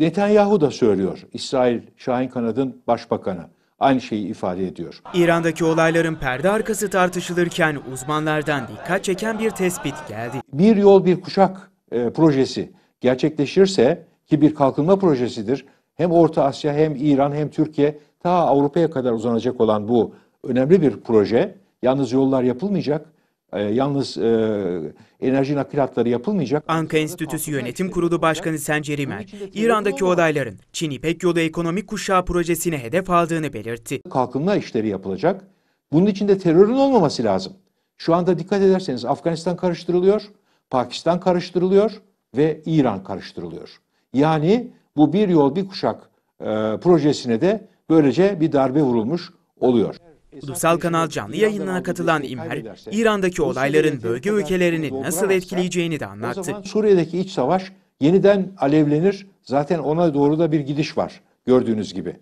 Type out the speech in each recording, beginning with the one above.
Netanyahu da söylüyor. İsrail Şahin Kanad'ın başbakanı aynı şeyi ifade ediyor. İran'daki olayların perde arkası tartışılırken uzmanlardan dikkat çeken bir tespit geldi. Bir yol bir kuşak e, projesi gerçekleşirse ki bir kalkınma projesidir. Hem Orta Asya hem İran hem Türkiye ta Avrupa'ya kadar uzanacak olan bu önemli bir proje. Yalnız yollar yapılmayacak. Ee, yalnız e, enerji nakil hatları yapılmayacak. Anka Enstitüsü Yönetim Kurulu Başkanı Sencer İmer, İran'daki olayların Çin İpek Yolu Ekonomik Kuşağı projesine hedef aldığını belirtti. Kalkınma işleri yapılacak. Bunun için de terörün olmaması lazım. Şu anda dikkat ederseniz Afganistan karıştırılıyor, Pakistan karıştırılıyor ve İran karıştırılıyor. Yani bu bir yol bir kuşak e, projesine de böylece bir darbe vurulmuş oluyor. Ulusal Kanal canlı yayınına katılan İmer, İran'daki olayların bölge ülkelerini nasıl etkileyeceğini de anlattı. Suriye'deki iç savaş yeniden alevlenir. Zaten ona doğru da bir gidiş var gördüğünüz gibi.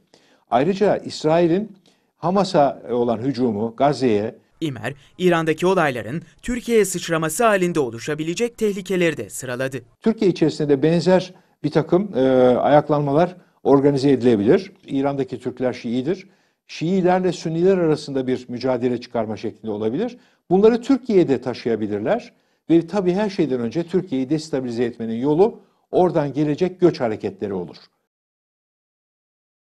Ayrıca İsrail'in Hamas'a olan hücumu, Gazze'ye, İmer, İran'daki olayların Türkiye'ye sıçraması halinde oluşabilecek tehlikeleri de sıraladı. Türkiye içerisinde de benzer bir takım e, ayaklanmalar organize edilebilir. İran'daki Türkler Şii'dir. Şiilerle Sünniler arasında bir mücadele çıkarma şeklinde olabilir. Bunları Türkiye'de taşıyabilirler. Ve tabii her şeyden önce Türkiye'yi destabilize etmenin yolu oradan gelecek göç hareketleri olur.